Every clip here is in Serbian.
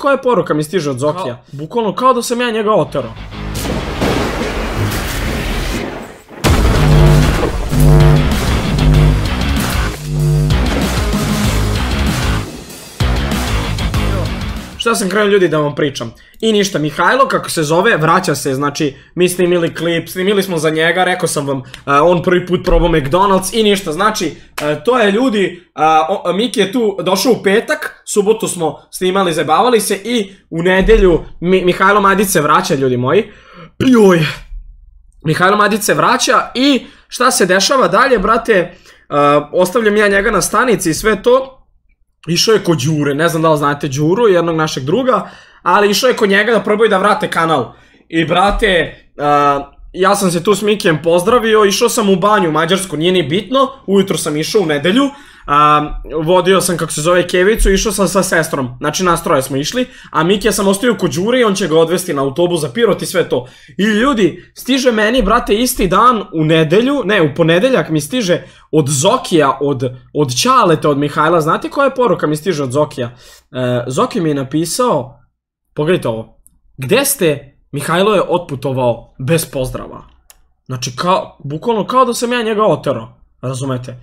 Koja poruka mi stiže od Zokija? Bukvalno kao da sam ja njega oterao. šta sam krenuo ljudi da vam pričam. I ništa, Mihajlo, kako se zove, vraća se, znači, mi snimili klip, snimili smo za njega, rekao sam vam, e, on prvi put probao McDonald's i ništa, znači, e, to je ljudi, uh, e, Miki je tu došao u petak, subotu smo snimali, zabavali se i u nedelju Mi Mihajlo Madić se vraća, ljudi moji. Juj! Mihajlo Madić se vraća i šta se dešava dalje, brate, e, ostavljam ja njega na stanici i sve to. Išao je kod Đure, ne znam da li znate Đuru, jednog našeg druga, ali išao je kod njega da probaju da vrate kanal. I brate, e, ja sam se tu s Mikijem pozdravio, išao sam u banju u Mađarsku, nije ni bitno, ujutro sam išao u nedelju, a, vodio sam, kako se zove, Kevicu, išao sam sa sestrom. Znači, nas troje smo išli, a Mike sam ostavio kod Đure i on će ga odvesti na autobus za Pirot i sve to. I ljudi, stiže meni, brate, isti dan u nedelju, ne, u ponedeljak mi stiže od Zokija, od, od Ćaleta, od Mihajla. Znate koja je poruka mi stiže od Zokija? E, Zoki mi je napisao, pogledajte ovo, gde ste, Mihajlo je otputovao bez pozdrava. Znači, kao, bukvalno kao da sam ja njega oterao, razumete?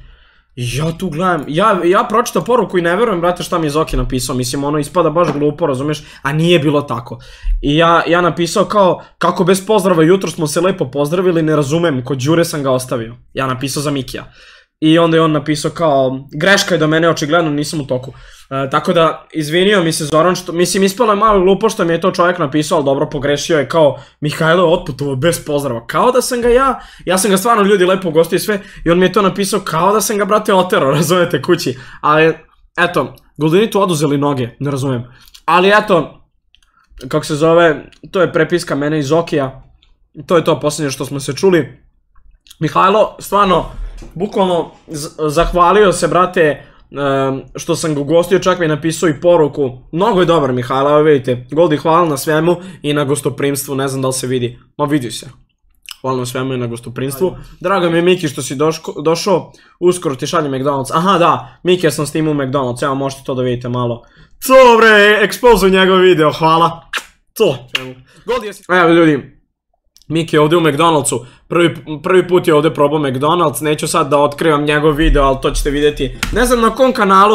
Ja tu gledam, ja, ja pročitam poruku i ne verujem, brate, šta mi je Zoki napisao, mislim, ono ispada baš glupo, razumeš, a nije bilo tako. I ja, ja napisao kao, kako bez pozdrava, jutro smo se lepo pozdravili, ne razumem, kod Đure sam ga ostavio. Ja napisao za Mikija. I onda je on napisao kao, greška je do mene očigledno, nisam u toku. E, tako da, izvinio mi se Zoran, što, mislim, ispalo je malo lupo što mi je to čovjek napisao, ali dobro, pogrešio je kao, Mihajlo je otputovo bez pozdrava, kao da sam ga ja, ja sam ga stvarno ljudi lepo gostio i sve, i on mi je to napisao kao da sam ga, brate, otero, razumete, kući. Ali, eto, Guldini tu oduzeli noge, ne razumem. Ali eto, kako se zove, to je prepiska mene iz Zokija, to je to posljednje što smo se čuli. Mihajlo, stvarno, bukvalno zahvalio se, brate, što sam ga gostio, čak mi je napisao i poruku. Mnogo je dobar Mihajla, evo vidite. Goldi, hvala na svemu i na gostoprimstvu, ne znam da li se vidi. Ma vidi se. Hvala na svemu i na gostoprimstvu. Drago mi je Miki što si doško, došao, uskoro ti šalje McDonald's. Aha da, Miki ja sam s tim u McDonald's, evo možete to da vidite malo. Co bre, ekspozu njegov video, hvala. Co? Goldi, jesi... Evo ljudi, Miki je ovdje u McDonald'su, prvi, prvi put je ovde probao McDonald's, neću sad da otkrivam njegov video, ali to ćete videti, ne znam na kom kanalu,